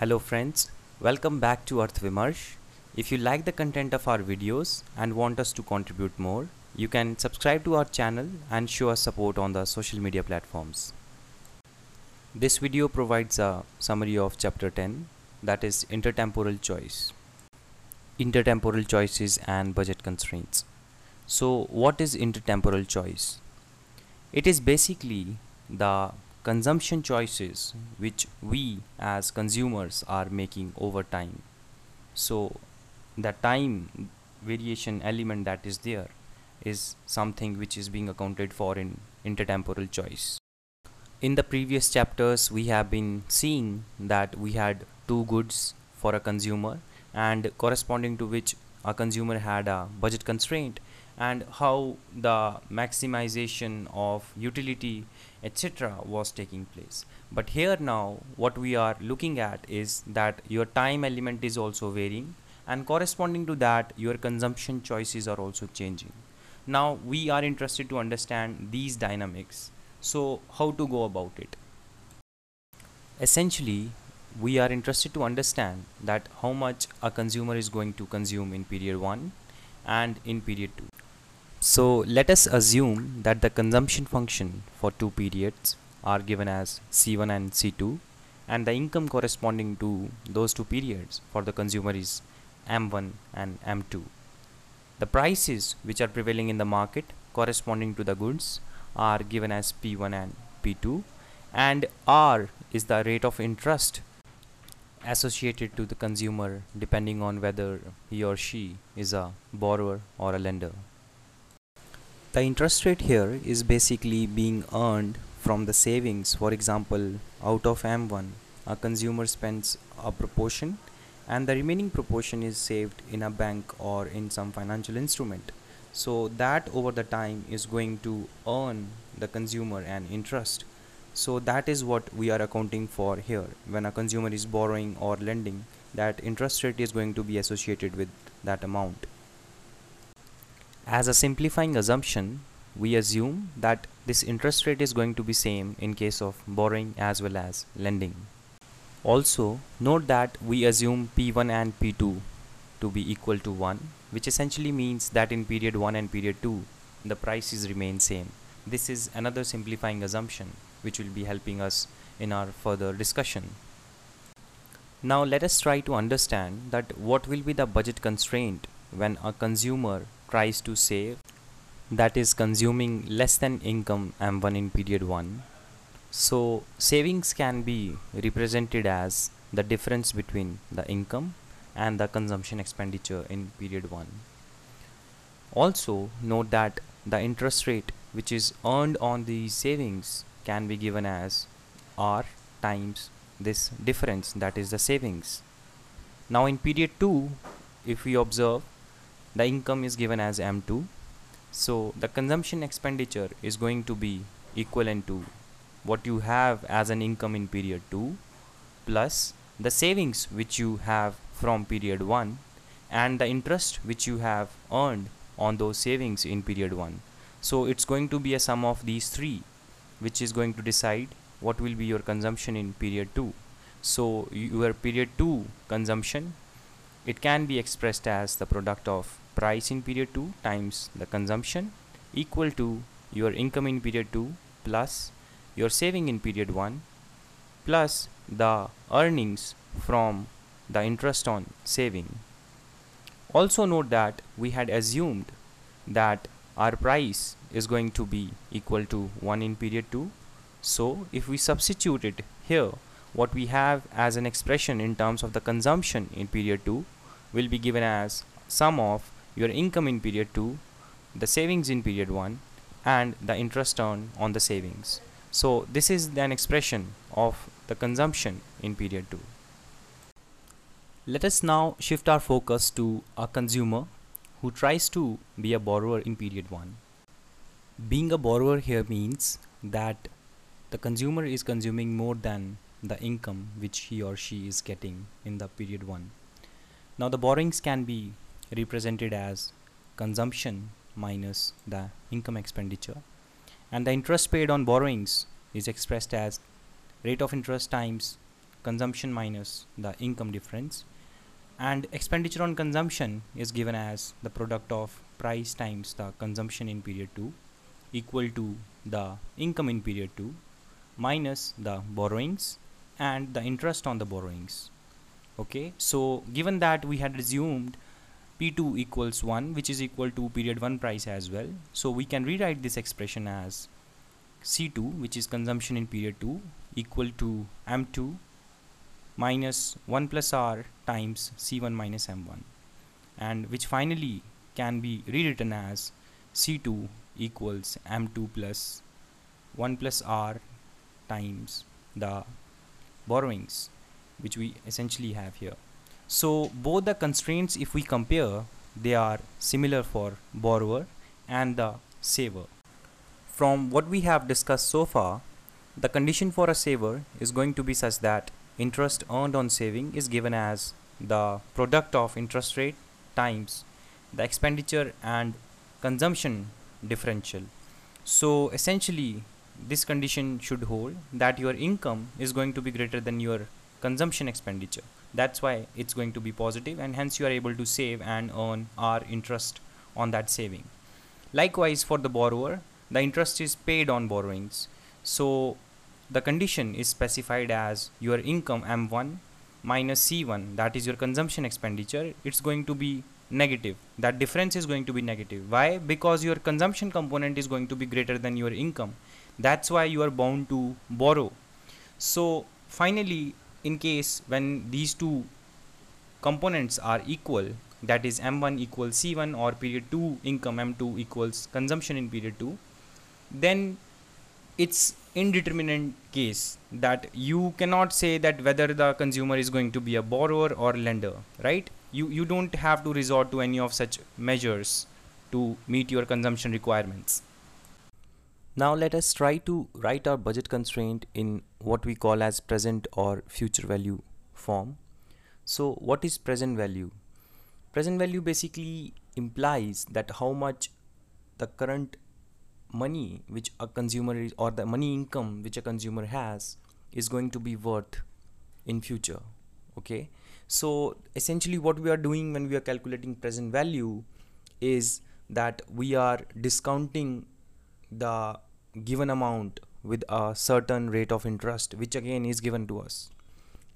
Hello friends, welcome back to Earth Vimarsh. If you like the content of our videos and want us to contribute more, you can subscribe to our channel and show us support on the social media platforms. This video provides a summary of chapter 10 that is intertemporal choice. Intertemporal choices and budget constraints. So what is intertemporal choice? It is basically the consumption choices which we as consumers are making over time. So the time variation element that is there is something which is being accounted for in intertemporal choice. In the previous chapters we have been seeing that we had two goods for a consumer and corresponding to which a consumer had a budget constraint and how the maximization of utility etc was taking place but here now what we are looking at is that your time element is also varying and corresponding to that your consumption choices are also changing now we are interested to understand these dynamics so how to go about it essentially we are interested to understand that how much a consumer is going to consume in period 1 and in period 2 so let us assume that the consumption function for two periods are given as C1 and C2 and the income corresponding to those two periods for the consumer is M1 and M2. The prices which are prevailing in the market corresponding to the goods are given as P1 and P2 and R is the rate of interest associated to the consumer depending on whether he or she is a borrower or a lender the interest rate here is basically being earned from the savings for example out of M1 a consumer spends a proportion and the remaining proportion is saved in a bank or in some financial instrument so that over the time is going to earn the consumer an interest so that is what we are accounting for here when a consumer is borrowing or lending that interest rate is going to be associated with that amount as a simplifying assumption, we assume that this interest rate is going to be same in case of borrowing as well as lending. Also, note that we assume P1 and P2 to be equal to 1, which essentially means that in period 1 and period 2, the prices remain same. This is another simplifying assumption, which will be helping us in our further discussion. Now let us try to understand that what will be the budget constraint when a consumer tries to save that is consuming less than income M1 in period 1. So savings can be represented as the difference between the income and the consumption expenditure in period 1. Also note that the interest rate which is earned on the savings can be given as R times this difference that is the savings. Now in period 2 if we observe the income is given as m2 so the consumption expenditure is going to be equivalent to what you have as an income in period 2 plus the savings which you have from period 1 and the interest which you have earned on those savings in period 1 so it's going to be a sum of these three which is going to decide what will be your consumption in period 2 so your period 2 consumption it can be expressed as the product of price in period 2 times the consumption equal to your income in period 2 plus your saving in period 1 plus the earnings from the interest on saving. Also note that we had assumed that our price is going to be equal to 1 in period 2. So if we substitute it here what we have as an expression in terms of the consumption in period 2 will be given as sum of your income in period 2, the savings in period 1 and the interest on on the savings. So this is an expression of the consumption in period 2. Let us now shift our focus to a consumer who tries to be a borrower in period 1. Being a borrower here means that the consumer is consuming more than the income which he or she is getting in the period 1. Now the borrowings can be represented as consumption minus the income expenditure and the interest paid on borrowings is expressed as rate of interest times consumption minus the income difference and expenditure on consumption is given as the product of price times the consumption in period 2 equal to the income in period 2 minus the borrowings and the interest on the borrowings okay so given that we had assumed P2 equals 1 which is equal to period 1 price as well. So we can rewrite this expression as C2 which is consumption in period 2 equal to M2 minus 1 plus R times C1 minus M1 and which finally can be rewritten as C2 equals M2 plus 1 plus R times the borrowings which we essentially have here. So both the constraints if we compare they are similar for borrower and the saver. From what we have discussed so far the condition for a saver is going to be such that interest earned on saving is given as the product of interest rate times the expenditure and consumption differential. So essentially this condition should hold that your income is going to be greater than your consumption expenditure that's why it's going to be positive and hence you are able to save and earn our interest on that saving likewise for the borrower the interest is paid on borrowings so the condition is specified as your income m1 minus c1 that is your consumption expenditure it's going to be negative that difference is going to be negative why because your consumption component is going to be greater than your income that's why you are bound to borrow so finally in case when these two components are equal that is m1 equals c1 or period 2 income m2 equals consumption in period 2 then it's indeterminate case that you cannot say that whether the consumer is going to be a borrower or lender right you you don't have to resort to any of such measures to meet your consumption requirements now let us try to write our budget constraint in what we call as present or future value form. So what is present value? Present value basically implies that how much the current money which a consumer is or the money income which a consumer has is going to be worth in future okay so essentially what we are doing when we are calculating present value is that we are discounting the given amount with a certain rate of interest which again is given to us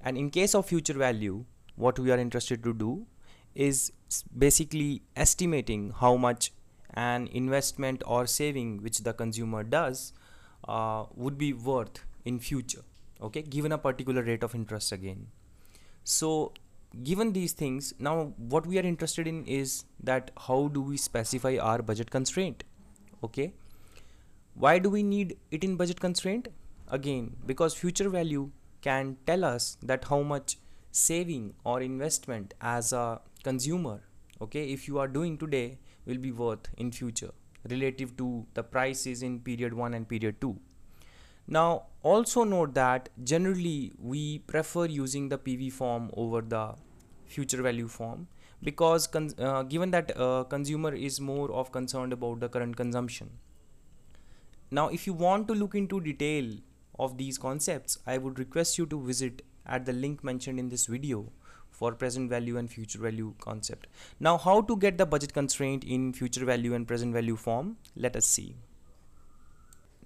and in case of future value what we are interested to do is basically estimating how much an investment or saving which the consumer does uh, would be worth in future okay given a particular rate of interest again so given these things now what we are interested in is that how do we specify our budget constraint okay why do we need it in budget constraint? Again, because future value can tell us that how much saving or investment as a consumer, okay, if you are doing today will be worth in future relative to the prices in period 1 and period 2. Now also note that generally we prefer using the PV form over the future value form because uh, given that a uh, consumer is more of concerned about the current consumption now, if you want to look into detail of these concepts, I would request you to visit at the link mentioned in this video for present value and future value concept. Now, how to get the budget constraint in future value and present value form? Let us see.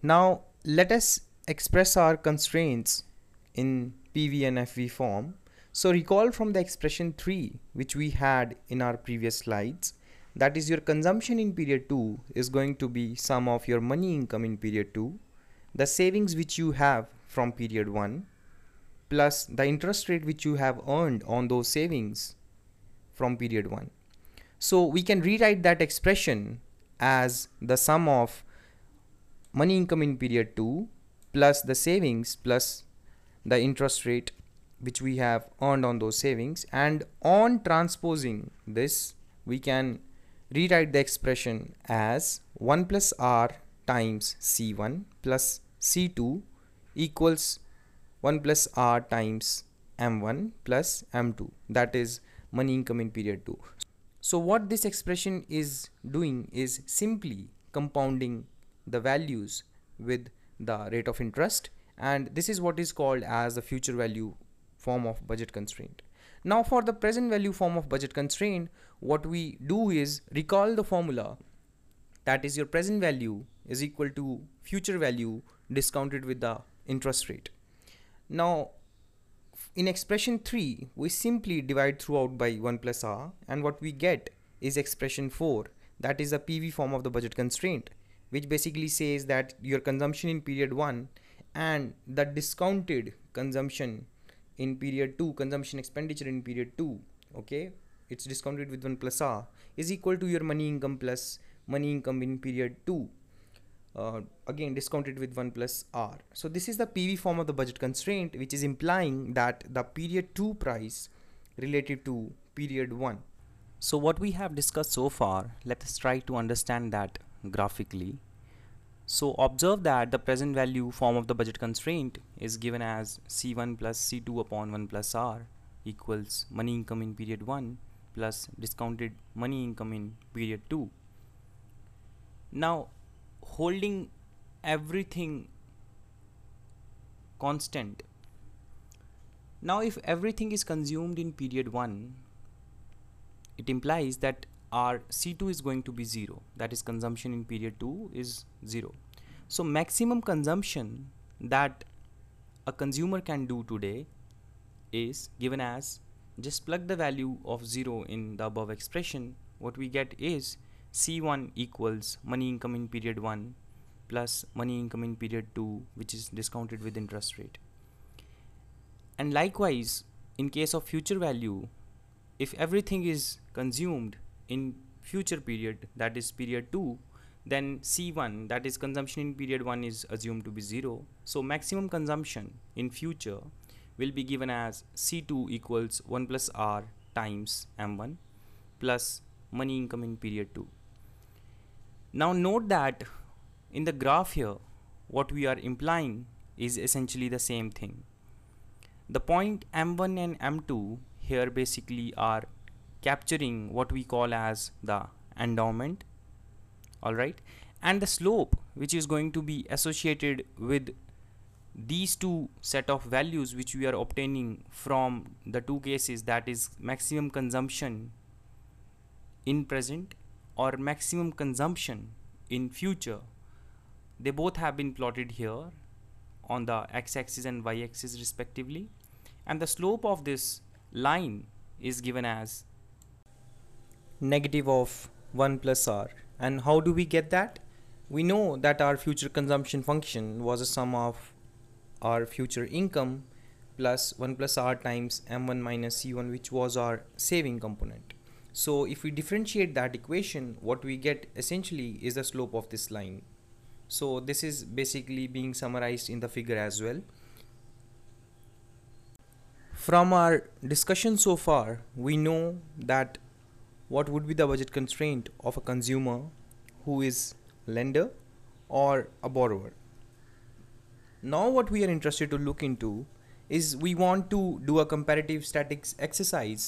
Now, let us express our constraints in PV and FV form. So recall from the expression 3 which we had in our previous slides that is your consumption in period 2 is going to be sum of your money income in period 2 the savings which you have from period 1 plus the interest rate which you have earned on those savings from period 1 so we can rewrite that expression as the sum of money income in period 2 plus the savings plus the interest rate which we have earned on those savings and on transposing this we can rewrite the expression as 1 plus r times c1 plus c2 equals 1 plus r times m1 plus m2 that is money income in period 2 so what this expression is doing is simply compounding the values with the rate of interest and this is what is called as the future value form of budget constraint now for the present value form of budget constraint, what we do is recall the formula that is your present value is equal to future value discounted with the interest rate. Now in expression 3 we simply divide throughout by 1 plus r and what we get is expression 4 that is the PV form of the budget constraint which basically says that your consumption in period 1 and the discounted consumption in period 2 consumption expenditure in period 2 okay it's discounted with 1 plus r is equal to your money income plus money income in period 2 uh, again discounted with 1 plus r so this is the pv form of the budget constraint which is implying that the period 2 price related to period 1 so what we have discussed so far let us try to understand that graphically so observe that the present value form of the budget constraint is given as C1 plus C2 upon 1 plus R equals money income in period 1 plus discounted money income in period 2. Now holding everything constant. Now if everything is consumed in period 1 it implies that our C2 is going to be 0 that is consumption in period 2 is 0 so, maximum consumption that a consumer can do today is given as just plug the value of 0 in the above expression. What we get is C1 equals money income in period 1 plus money income in period 2 which is discounted with interest rate. And likewise, in case of future value, if everything is consumed in future period that is period 2 then C1 that is consumption in period 1 is assumed to be 0 so maximum consumption in future will be given as C2 equals 1 plus R times M1 plus money income in period 2 now note that in the graph here what we are implying is essentially the same thing the point M1 and M2 here basically are capturing what we call as the endowment all right and the slope which is going to be associated with these two set of values which we are obtaining from the two cases that is maximum consumption in present or maximum consumption in future they both have been plotted here on the x-axis and y-axis respectively and the slope of this line is given as negative of 1 plus r and how do we get that? We know that our future consumption function was a sum of our future income plus 1 plus r times m1 minus c1 which was our saving component. So if we differentiate that equation, what we get essentially is the slope of this line. So this is basically being summarized in the figure as well. From our discussion so far, we know that what would be the budget constraint of a consumer who is lender or a borrower now what we are interested to look into is we want to do a comparative statics exercise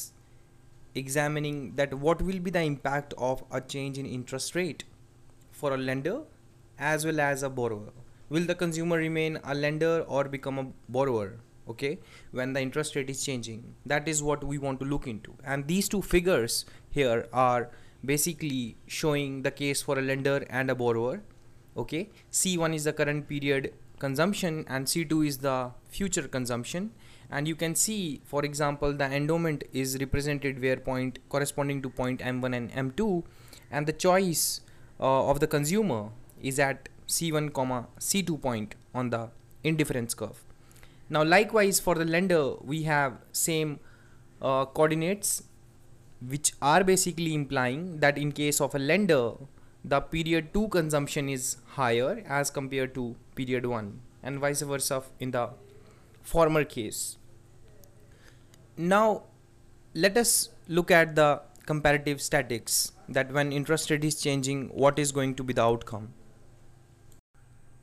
examining that what will be the impact of a change in interest rate for a lender as well as a borrower will the consumer remain a lender or become a borrower okay when the interest rate is changing that is what we want to look into and these two figures here are basically showing the case for a lender and a borrower okay c1 is the current period consumption and c2 is the future consumption and you can see for example the endowment is represented where point corresponding to point m1 and m2 and the choice uh, of the consumer is at c1 comma c2 point on the indifference curve now likewise for the lender we have same uh, coordinates which are basically implying that in case of a lender the period 2 consumption is higher as compared to period 1 and vice versa in the former case. Now let us look at the comparative statics that when interest rate is changing what is going to be the outcome.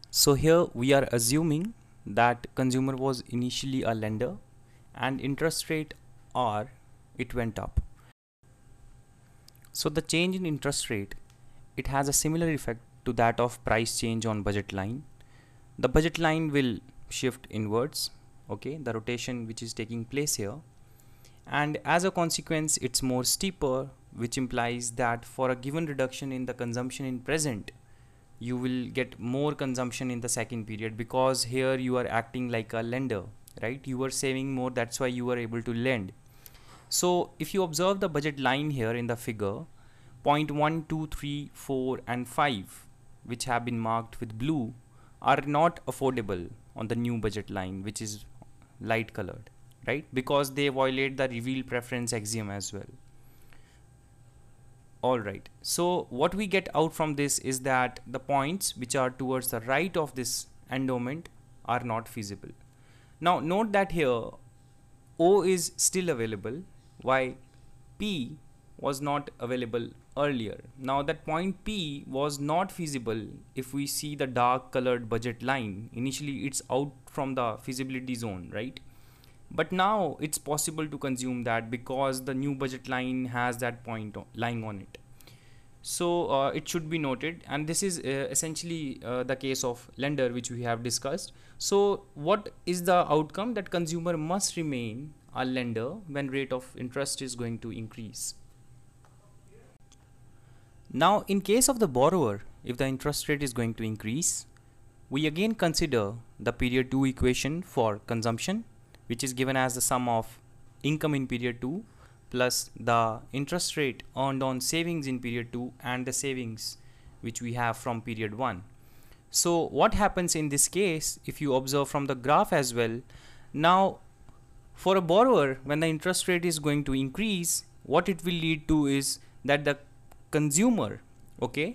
So here we are assuming that consumer was initially a lender and interest rate r it went up so the change in interest rate it has a similar effect to that of price change on budget line the budget line will shift inwards okay the rotation which is taking place here and as a consequence it's more steeper which implies that for a given reduction in the consumption in present you will get more consumption in the second period because here you are acting like a lender right you are saving more that's why you are able to lend so if you observe the budget line here in the figure point 1 2 3 4 and 5 which have been marked with blue are not affordable on the new budget line which is light colored right because they violate the reveal preference axiom as well all right so what we get out from this is that the points which are towards the right of this endowment are not feasible now note that here o is still available Why p was not available earlier now that point p was not feasible if we see the dark colored budget line initially it's out from the feasibility zone right but now it's possible to consume that because the new budget line has that point lying on it so uh, it should be noted and this is uh, essentially uh, the case of lender which we have discussed so what is the outcome that consumer must remain a lender when rate of interest is going to increase now in case of the borrower if the interest rate is going to increase we again consider the period 2 equation for consumption which is given as the sum of income in period 2 plus the interest rate earned on savings in period 2 and the savings which we have from period 1. So what happens in this case if you observe from the graph as well now for a borrower when the interest rate is going to increase what it will lead to is that the consumer okay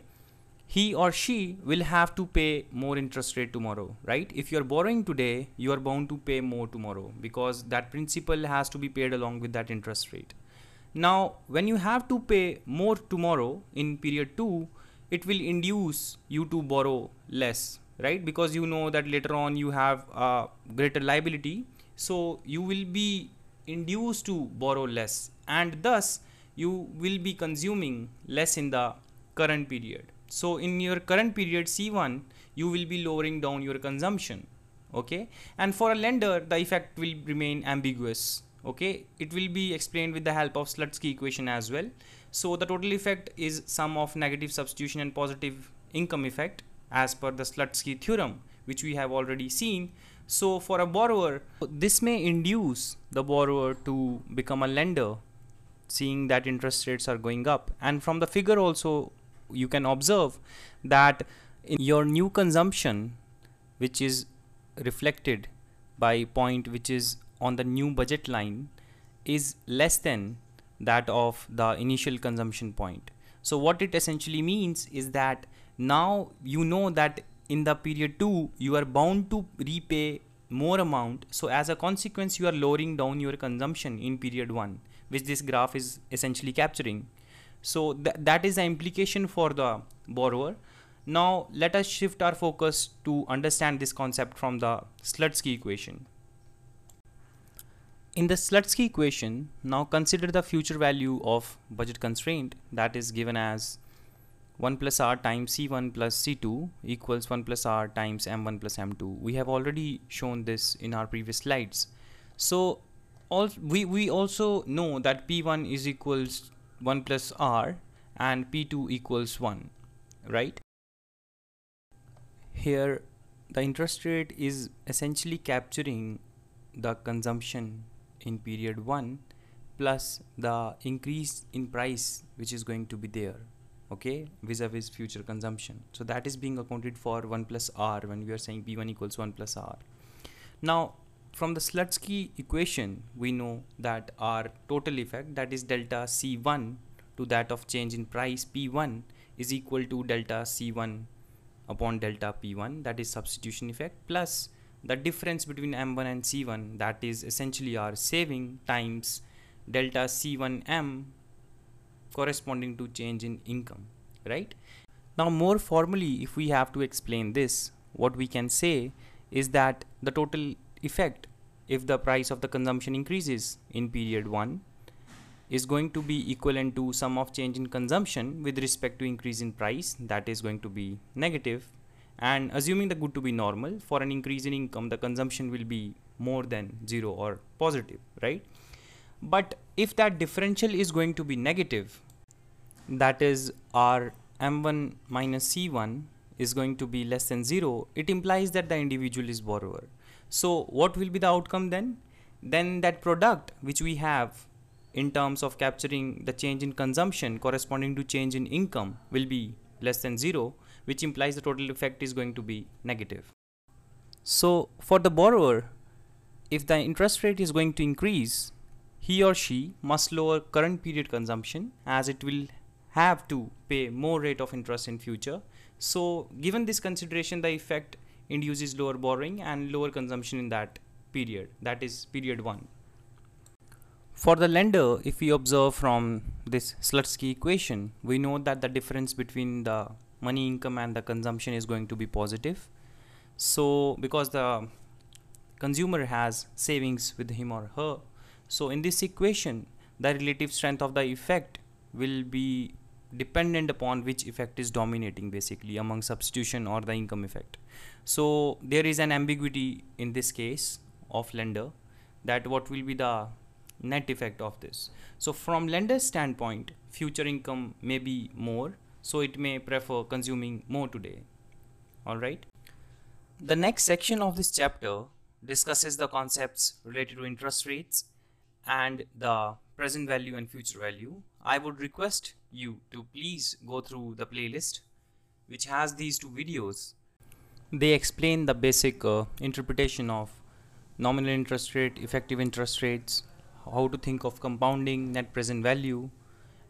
he or she will have to pay more interest rate tomorrow, right? If you're borrowing today, you are bound to pay more tomorrow because that principal has to be paid along with that interest rate. Now, when you have to pay more tomorrow in period 2, it will induce you to borrow less, right? Because you know that later on you have a greater liability. So you will be induced to borrow less and thus you will be consuming less in the current period. So in your current period C1, you will be lowering down your consumption. Okay. And for a lender, the effect will remain ambiguous. Okay. It will be explained with the help of Slutsky equation as well. So the total effect is sum of negative substitution and positive income effect as per the Slutsky theorem, which we have already seen. So for a borrower, this may induce the borrower to become a lender seeing that interest rates are going up and from the figure also you can observe that your new consumption which is reflected by point which is on the new budget line is less than that of the initial consumption point. So what it essentially means is that now you know that in the period 2 you are bound to repay more amount so as a consequence you are lowering down your consumption in period 1 which this graph is essentially capturing so th that is the implication for the borrower. Now let us shift our focus to understand this concept from the Slutsky equation. In the Slutsky equation, now consider the future value of budget constraint that is given as 1 plus r times c1 plus c2 equals 1 plus r times m1 plus m2. We have already shown this in our previous slides. So all, we, we also know that p1 is equals 1 plus r and p2 equals 1 right here the interest rate is essentially capturing the consumption in period 1 plus the increase in price which is going to be there okay vis-a-vis -vis future consumption so that is being accounted for 1 plus r when we are saying p1 equals 1 plus r now from the Slutsky equation, we know that our total effect that is delta C1 to that of change in price P1 is equal to delta C1 upon delta P1 that is substitution effect plus the difference between M1 and C1 that is essentially our saving times delta C1M corresponding to change in income right now more formally if we have to explain this what we can say is that the total effect if the price of the consumption increases in period 1 is going to be equivalent to sum of change in consumption with respect to increase in price that is going to be negative and assuming the good to be normal for an increase in income the consumption will be more than 0 or positive right but if that differential is going to be negative that is our m1 minus c1 is going to be less than 0 it implies that the individual is borrower so what will be the outcome then? Then that product which we have in terms of capturing the change in consumption corresponding to change in income will be less than zero, which implies the total effect is going to be negative. So for the borrower, if the interest rate is going to increase, he or she must lower current period consumption as it will have to pay more rate of interest in future. So given this consideration, the effect induces lower borrowing and lower consumption in that period that is period 1 for the lender if we observe from this Slutsky equation we know that the difference between the money income and the consumption is going to be positive so because the consumer has savings with him or her so in this equation the relative strength of the effect will be dependent upon which effect is dominating basically among substitution or the income effect so there is an ambiguity in this case of lender that what will be the net effect of this so from lender's standpoint future income may be more so it may prefer consuming more today all right the next section of this chapter discusses the concepts related to interest rates and the present value and future value, I would request you to please go through the playlist which has these two videos. They explain the basic uh, interpretation of nominal interest rate, effective interest rates, how to think of compounding, net present value,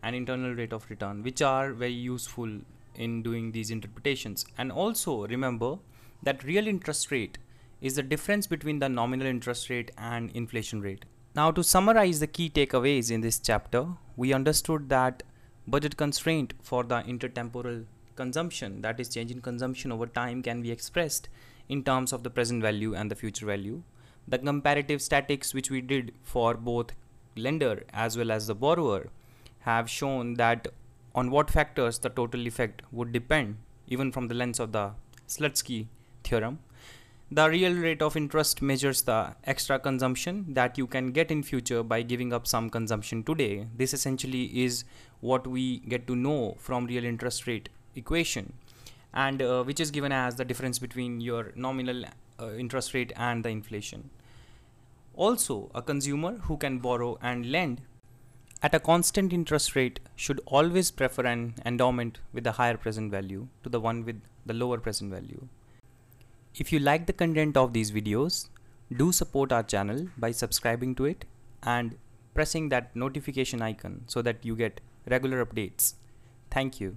and internal rate of return, which are very useful in doing these interpretations. And also remember that real interest rate is the difference between the nominal interest rate and inflation rate. Now to summarize the key takeaways in this chapter, we understood that budget constraint for the intertemporal consumption, that is change in consumption over time can be expressed in terms of the present value and the future value. The comparative statics which we did for both lender as well as the borrower have shown that on what factors the total effect would depend even from the lens of the Slutsky theorem. The real rate of interest measures the extra consumption that you can get in future by giving up some consumption today. This essentially is what we get to know from real interest rate equation and uh, which is given as the difference between your nominal uh, interest rate and the inflation. Also, a consumer who can borrow and lend at a constant interest rate should always prefer an endowment with a higher present value to the one with the lower present value. If you like the content of these videos, do support our channel by subscribing to it and pressing that notification icon so that you get regular updates. Thank you.